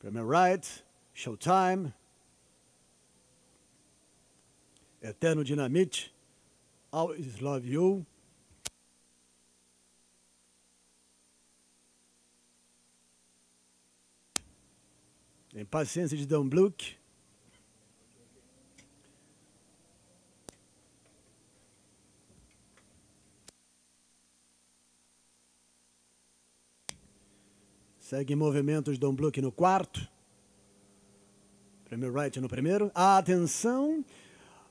Premier Right, Showtime, Eterno Dinamite, Always Love You. Impaciência de Dan Bluth. Segue movimentos Don Bluck no quarto. Premier Wright no primeiro. Atenção!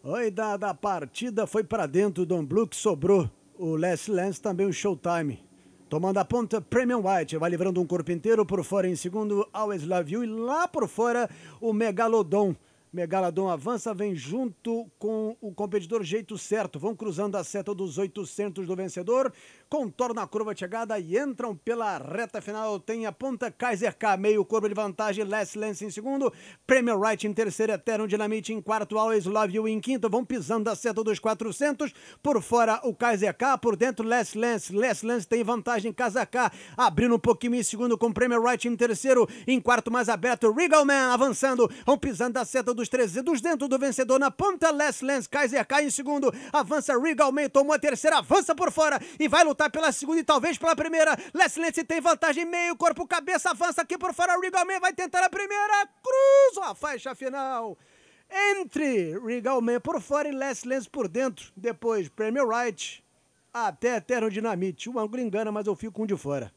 Oi, da, da partida foi para dentro. Don Bluck sobrou. O Les Lance também o um showtime. Tomando a ponta, Premium White vai livrando um corpo inteiro por fora em segundo. Always Love You. E lá por fora, o Megalodon Megalodon avança, vem junto com o competidor Jeito Certo. Vão cruzando a seta dos 800 do vencedor, contorna a curva de chegada e entram pela reta final. Tem a ponta Kaiser K, meio curva de vantagem, Last Lance em segundo, Premier Right em terceiro, Eterno Dynamite em quarto, Always Love You em quinto. Vão pisando a seta dos 400, por fora o Kaiser K, por dentro Last Lance. Last Lance tem vantagem, Casa K, abrindo um pouquinho em segundo com Premier Right em terceiro, em quarto mais aberto, Regal Man avançando, vão pisando a seta dos dos 300 dentro do vencedor na ponta, Last Lens, Kaiser cai em segundo, avança Regal May, tomou a terceira, avança por fora e vai lutar pela segunda e talvez pela primeira. Last Lens tem vantagem, meio corpo, cabeça, avança aqui por fora, Regal May vai tentar a primeira, cruza a faixa final. Entre Regal May por fora e Last Lens por dentro, depois Premier Right até Terra Dinamite. O ângulo engana, mas eu fico um de fora.